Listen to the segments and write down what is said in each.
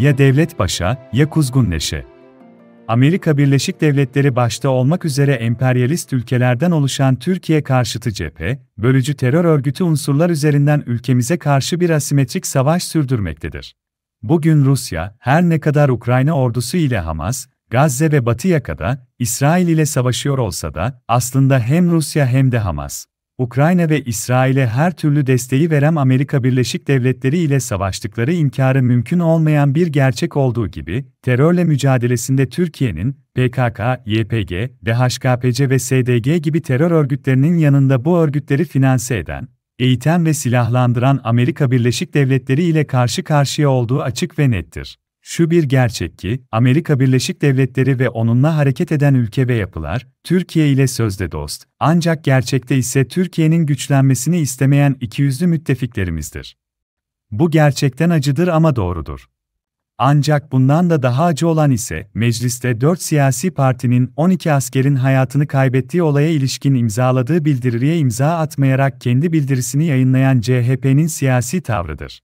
ya devlet başa ya kuzgun leşe. Amerika Birleşik Devletleri başta olmak üzere emperyalist ülkelerden oluşan Türkiye karşıtı cephe, bölücü terör örgütü unsurlar üzerinden ülkemize karşı bir asimetrik savaş sürdürmektedir. Bugün Rusya, her ne kadar Ukrayna ordusu ile Hamas, Gazze ve Batı yakada, İsrail ile savaşıyor olsa da, aslında hem Rusya hem de Hamas, Ukrayna ve İsrail'e her türlü desteği veren Amerika Birleşik Devletleri ile savaştıkları inkarı mümkün olmayan bir gerçek olduğu gibi, terörle mücadelesinde Türkiye'nin PKK, YPG, DHKPC ve SDG gibi terör örgütlerinin yanında bu örgütleri finanse eden, eğiten ve silahlandıran Amerika Birleşik Devletleri ile karşı karşıya olduğu açık ve nettir. Şu bir gerçek ki, Amerika Birleşik Devletleri ve onunla hareket eden ülke ve yapılar, Türkiye ile sözde dost, ancak gerçekte ise Türkiye'nin güçlenmesini istemeyen ikiyüzlü müttefiklerimizdir. Bu gerçekten acıdır ama doğrudur. Ancak bundan da daha acı olan ise, mecliste 4 siyasi partinin 12 askerin hayatını kaybettiği olaya ilişkin imzaladığı bildiriye imza atmayarak kendi bildirisini yayınlayan CHP'nin siyasi tavrıdır.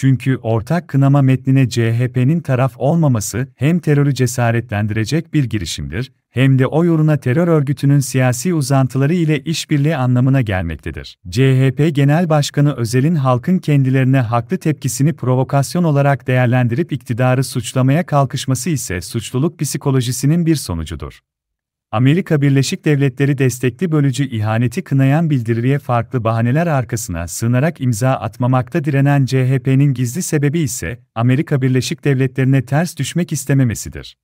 Çünkü ortak kınama metnine CHP'nin taraf olmaması hem terörü cesaretlendirecek bir girişimdir, hem de o yoluna terör örgütünün siyasi uzantıları ile işbirliği anlamına gelmektedir. CHP Genel Başkanı Özel'in halkın kendilerine haklı tepkisini provokasyon olarak değerlendirip iktidarı suçlamaya kalkışması ise suçluluk psikolojisinin bir sonucudur. Amerika Birleşik Devletleri destekli bölücü ihaneti kınayan bildiriye farklı bahaneler arkasına sığınarak imza atmamakta direnen CHP'nin gizli sebebi ise Amerika Birleşik Devletleri'ne ters düşmek istememesidir.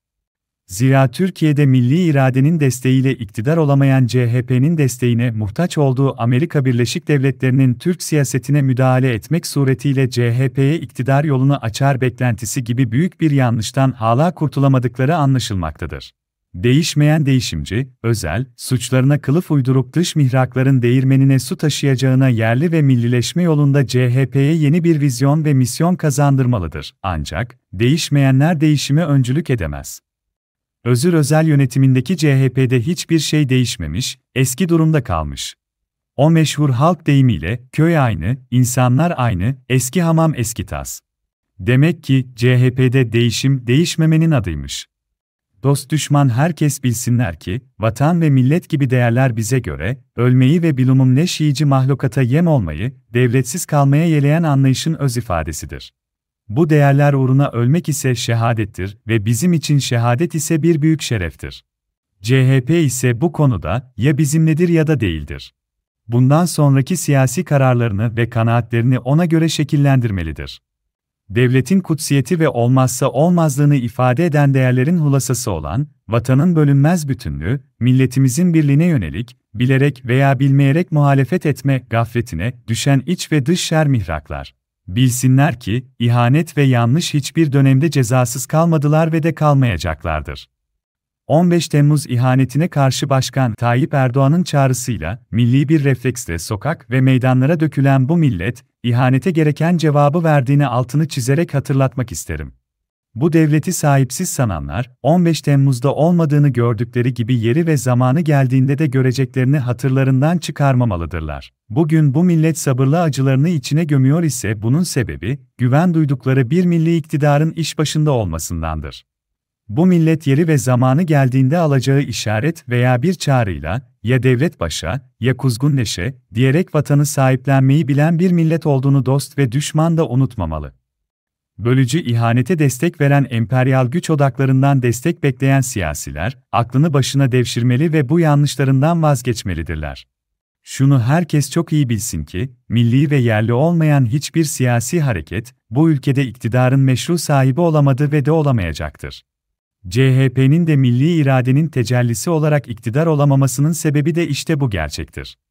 Zira Türkiye'de milli iradenin desteğiyle iktidar olamayan CHP'nin desteğine muhtaç olduğu Amerika Birleşik Devletleri'nin Türk siyasetine müdahale etmek suretiyle CHP'ye iktidar yolunu açar beklentisi gibi büyük bir yanlıştan hala kurtulamadıkları anlaşılmaktadır. Değişmeyen değişimci, özel, suçlarına kılıf uydurup dış mihrakların değirmenine su taşıyacağına yerli ve millileşme yolunda CHP'ye yeni bir vizyon ve misyon kazandırmalıdır. Ancak, değişmeyenler değişime öncülük edemez. Özür Özel yönetimindeki CHP'de hiçbir şey değişmemiş, eski durumda kalmış. O meşhur halk deyimiyle, köy aynı, insanlar aynı, eski hamam eski tas. Demek ki, CHP'de değişim değişmemenin adıymış dost düşman herkes bilsinler ki, vatan ve millet gibi değerler bize göre, ölmeyi ve bilumum leş mahlukata yem olmayı, devletsiz kalmaya yeleyen anlayışın öz ifadesidir. Bu değerler uğruna ölmek ise şehadettir ve bizim için şehadet ise bir büyük şereftir. CHP ise bu konuda ya bizimledir ya da değildir. Bundan sonraki siyasi kararlarını ve kanaatlerini ona göre şekillendirmelidir devletin kutsiyeti ve olmazsa olmazlığını ifade eden değerlerin hulasası olan, vatanın bölünmez bütünlüğü, milletimizin birliğine yönelik, bilerek veya bilmeyerek muhalefet etme gafletine düşen iç ve dış şer mihraklar. Bilsinler ki, ihanet ve yanlış hiçbir dönemde cezasız kalmadılar ve de kalmayacaklardır. 15 Temmuz ihanetine karşı Başkan Tayyip Erdoğan'ın çağrısıyla, milli bir refleksle sokak ve meydanlara dökülen bu millet, ihanete gereken cevabı verdiğini altını çizerek hatırlatmak isterim. Bu devleti sahipsiz sananlar, 15 Temmuz'da olmadığını gördükleri gibi yeri ve zamanı geldiğinde de göreceklerini hatırlarından çıkarmamalıdırlar. Bugün bu millet sabırlı acılarını içine gömüyor ise bunun sebebi, güven duydukları bir milli iktidarın iş başında olmasındandır. Bu millet yeri ve zamanı geldiğinde alacağı işaret veya bir çağrıyla, ya devlet başa, ya kuzgun neşe, diyerek vatanı sahiplenmeyi bilen bir millet olduğunu dost ve düşman da unutmamalı. Bölücü ihanete destek veren emperyal güç odaklarından destek bekleyen siyasiler, aklını başına devşirmeli ve bu yanlışlarından vazgeçmelidirler. Şunu herkes çok iyi bilsin ki, milli ve yerli olmayan hiçbir siyasi hareket, bu ülkede iktidarın meşru sahibi olamadı ve de olamayacaktır. CHP'nin de milli iradenin tecellisi olarak iktidar olamamasının sebebi de işte bu gerçektir.